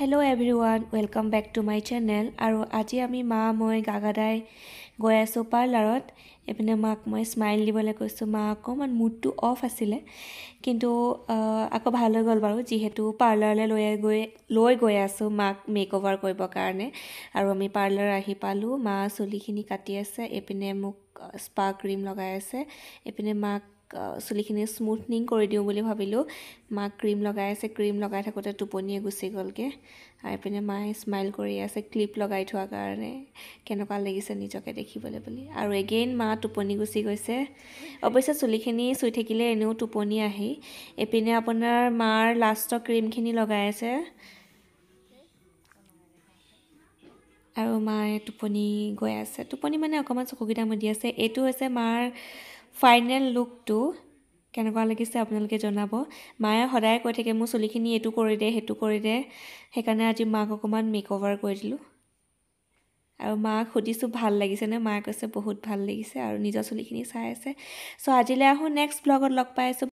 hello' everyone welcome back to my channel আৰু আজি আমি মা মই গাগাদাই গৈ আছোঁ পাৰ্লাৰত এইপিনে মাক মই স্মাইল দিবলৈ কৈছোঁ মা অকণমান মুডটো অফ আছিলে কিন্তু আকৌ ভাল হৈ গ'ল বাৰু যিহেতু পাৰ্লাৰলৈ লৈ গৈ লৈ গৈ আছোঁ মাক মেক অভাৰ কৰিবৰ কাৰণে আৰু আমি পাৰ্লাৰ আহি পালোঁ মা চুলিখিনি কাটি আছে এইপিনে মোক স্পা ক্ৰীম লগাই আছে এইপিনে মাক চুলিখিনি স্মুথনিং কৰি দিওঁ বুলি ভাবিলোঁ মাক ক্ৰীম লগাই আছে ক্ৰীম লগাই থাকোঁতে টোপনিয়ে গুচি গ'লগৈ আৰু এইপিনে মায়ে স্মাইল কৰি আছে ক্লিপ লগাই থোৱা কাৰণে কেনেকুৱা লাগিছে নিজকে দেখিবলৈ বুলি আৰু এগেইন মা টোপনি গুচি গৈছে অৱশ্যে চুলিখিনি চুই থাকিলে এনেও টোপনি আহি এপিনে আপোনাৰ মাৰ লাষ্টৰ ক্ৰীমখিনি লগাই আছে আৰু মায়ে টোপনি গৈ আছে টোপনি মানে অকণমান চকুকেইটা মুদি আছে এইটো হৈছে মাৰ ফাইনেল লুকটো কেনেকুৱা লাগিছে আপোনালোকে জনাব মায়ে সদায় কৈ থাকে মোৰ চুলিখিনি এইটো কৰি দে সেইটো কৰি দে সেইকাৰণে আজি মাক অকণমান মেক অভাৰ কৰি দিলোঁ আৰু মাক সুধিছোঁ ভাল লাগিছেনে মায়ে কৈছে বহুত ভাল লাগিছে আৰু নিজৰ চুলিখিনি চাই আছে চ' আজিলৈ আহোঁ নেক্সট ব্লগত লগ পাই আছোঁ